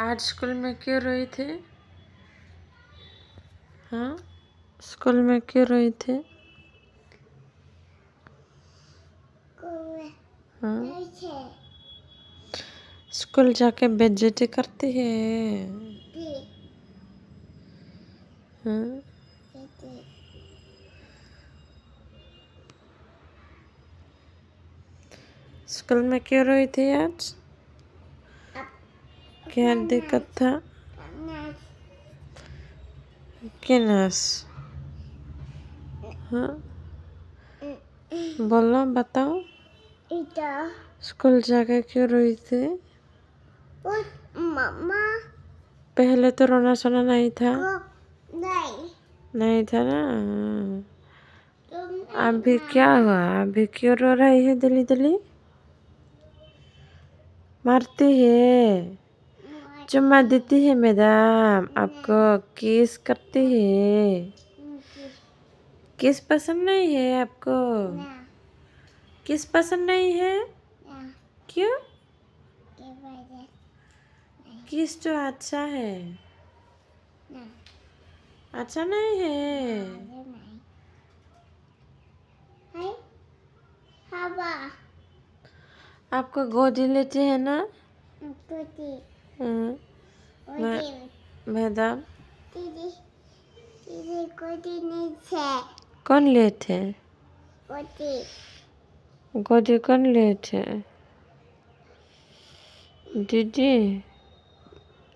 आज स्कूल में क्यों रोई थे हाँ स्कूल में क्यों रोई थे हाँ स्कूल जाके बेज्जती करती है हाँ स्कूल में क्यों रोई थी आज क्या दिक्कत था किनस हाँ बोलो बताओ इता स्कूल जाके क्यों रोई थे मामा पहले तो रोना सोना नहीं था नहीं नहीं था ना अभी क्या हुआ अभी क्यों रो रही है दिली दिली मारती है चुम्मा देती है मैडम आपको किस करती है किस पसंद नहीं है आपको किस पसंद नहीं है क्यों किस तो अच्छा है अच्छा नहीं है आपको गोदी लेते हैं ना गोदी हाँ। मैडम कौन लिए थे गोदी कौन लिए थे दीदी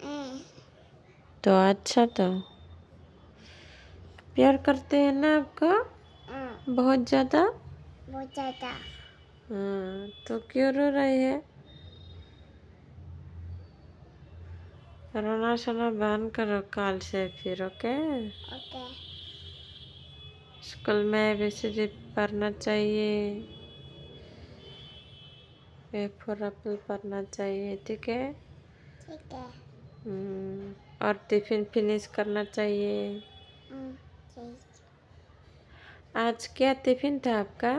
हाँ। तो अच्छा तो प्यार करते हैं ना आपका हाँ। बहुत ज़्यादा बहुत ज़्यादा हाँ तो क्यों रो रहे हैं रोना सोना बंद करो कल से फिर ओके ओके स्कूल में वैसे एबीसीडी पढ़ना चाहिए ए फॉर एप्पल पढ़ना चाहिए ठीक है ठीक है हम्म, और टिफिन फिनिश करना चाहिए हाँ, आज क्या टिफिन था आपका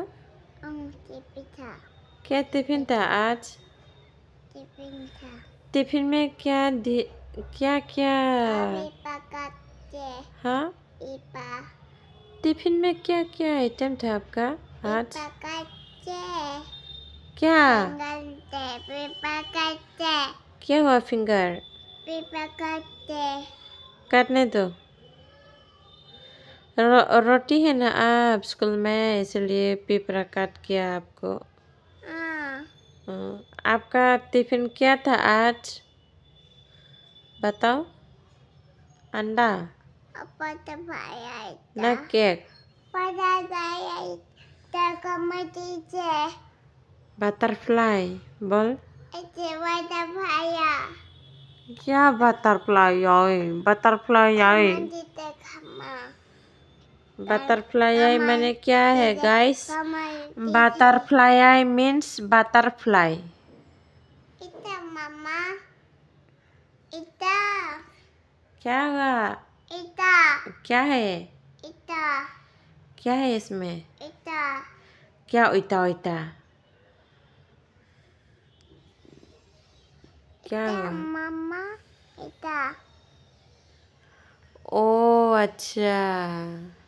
टिफिन हाँ, था क्या टिफिन था आज टिफिन था टिफिन में क्या दे क्या क्या हाँ टिफिन में क्या क्या आइटम था आपका आज क्या क्या हुआ फिंगर काटने दो रो, रोटी है ना आप स्कूल में इसलिए पिपरा काट किया आपको आपका टिफिन क्या था आज बताओ अंडा ना केक बटरफ्लाई बोल क्या butterfly I butterfly I Butterfly I Meneh Kya He Guys Butterfly I Means Butterfly. Ita Mama. Ita. Kya Ga? Ita. Kya He? Ita. Kya He Isme? Ita. Kya Ita Ita? Kya Ga? Mama. Ita. Oh, Acha.